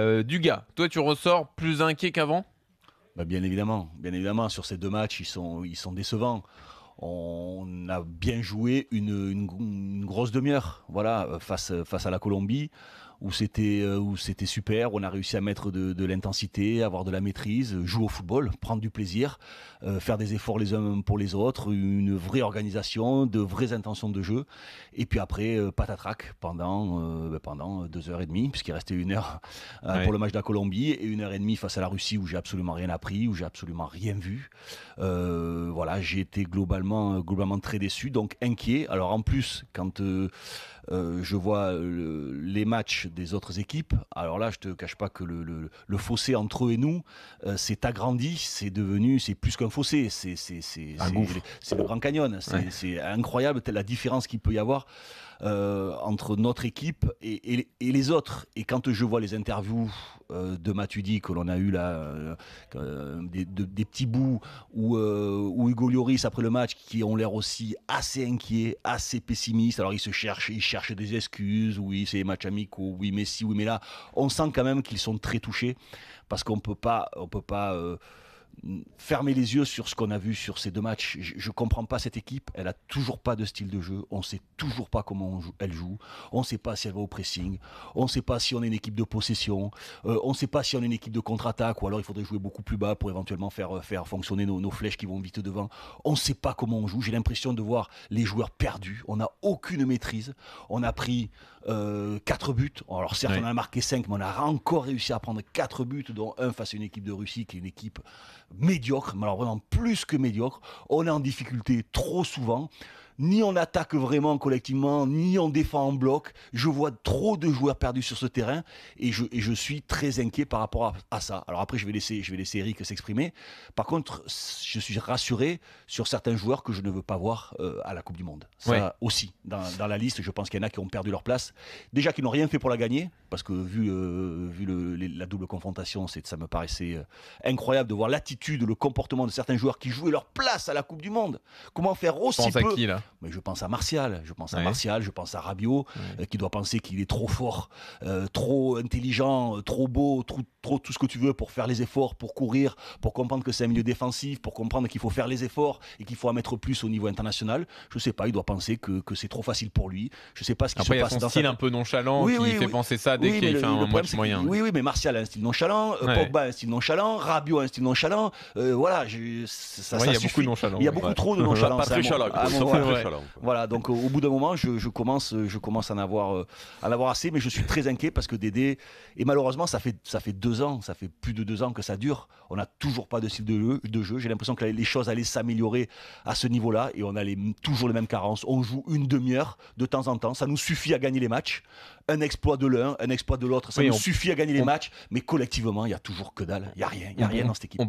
Euh, Duga, toi tu ressors plus inquiet qu'avant bah, Bien évidemment, bien évidemment, sur ces deux matchs, ils sont, ils sont décevants. On a bien joué une, une grosse demi-heure voilà, face, face à la Colombie où c'était euh, où c'était super, où on a réussi à mettre de, l'intensité, avoir de la maîtrise, jouer au football, prendre du plaisir, euh, faire des efforts les uns pour les autres, une vraie organisation, de vraies intentions de jeu, et puis après euh, patatrac pendant ben pendant deux heures et demie, puisqu'il restait une heure pour le match de la Colombie et une heure et demie face à la Russie où j'ai absolument rien appris, où j'ai absolument rien vu. voilà, j'ai été globalement globalement très déçu, donc inquiet. Alors en plus quand je vois les matchs des autres équipes. Alors là, je te cache pas que le, fossé entre eux et nous euh, s'est agrandi, c'est devenu, c'est plus qu'un fossé, c'est le Grand Canyon. C'est incroyable la différence qu'il peut y avoir euh, entre notre équipe et, les autres. Et quand je vois les interviews euh, de Matuidi que l'on a eu là, des, petits bouts, ou, Hugo Lloris après le match, qui ont l'air aussi assez inquiets, assez pessimistes. Alors ils se cherchent, ils cherchent des excuses, oui, c'est match matchs amicaux, oui mais si, oui mais là, on sent quand même qu'ils sont très touchés parce qu'on peut pas, on peut pas euh, fermer les yeux sur ce qu'on a vu sur ces deux matchs. Je ne comprends pas cette équipe. Elle a toujours pas de style de jeu. On sait toujours pas comment elle joue. On sait pas si elle va au pressing. On sait pas si on est une équipe de possession. Euh, on sait pas si on est une équipe de contre-attaque. Ou alors il faudrait jouer beaucoup plus bas pour éventuellement faire, euh, fonctionner nos, flèches qui vont vite devant. On sait pas comment on joue. J'ai l'impression de voir les joueurs perdus. On n'a aucune maîtrise. On a pris 4 euh, buts. Alors certes, on a marqué 5, mais on a encore réussi à prendre 4 buts, dont un face à une équipe de Russie qui est une équipe médiocre, Malheureusement plus que médiocre. On est en difficulté trop souvent ni on attaque vraiment collectivement, ni on défend en bloc. Je vois trop de joueurs perdus sur ce terrain et je, suis très inquiet par rapport à, ça. Alors après, je vais laisser, je vais laisser Eric s'exprimer. Par contre, je suis rassuré sur certains joueurs que je ne veux pas voir euh, à la Coupe du Monde. Ça aussi, dans, la liste, je pense qu'il y en a qui ont perdu leur place. Déjà qu'ils n'ont rien fait pour la gagner, parce que vu, euh, la double confrontation, ça me paraissait euh, incroyable de voir l'attitude, le comportement de certains joueurs qui jouaient leur place à la Coupe du Monde. Comment faire aussi peu... Mais je pense à Martial, je pense à Martial, je pense à Rabiot, euh, qui doit penser qu'il est trop fort, euh, trop intelligent, euh, trop beau, trop, tout ce que tu veux pour faire les efforts, pour courir, pour comprendre que c'est un milieu défensif, pour comprendre qu'il faut faire les efforts et qu'il faut en mettre plus au niveau international. Je sais pas, il doit penser que, c'est trop facile pour lui. Je sais pas ce qui se passe son style un peu nonchalant qui fait penser ça dès qu'il fait un match moyen. Oui, oui, mais Martial a un style nonchalant, Pogba a un style nonchalant, Rabiot a un style nonchalant. voilà, ça, il y a beaucoup de nonchalants. Il y a beaucoup trop de nonchalance. Voilà, donc au, bout d'un moment, je, commence, je commence à en avoir, euh, à assez, mais je suis très inquiet parce que Dédé, et malheureusement, ça fait, ça fait deux ans, ça fait plus de deux ans que ça dure. On n'a toujours pas de style de jeu. J'ai l'impression que les choses allaient s'améliorer à ce niveau-là et on a toujours les mêmes carences. On joue une demi-heure de temps en temps, ça nous suffit à gagner les matchs. Un exploit de l'un, un exploit de l'autre, ça nous suffit à gagner les matchs, mais collectivement, il n'y a toujours que dalle, il n'y a rien, a rien dans cette équipe.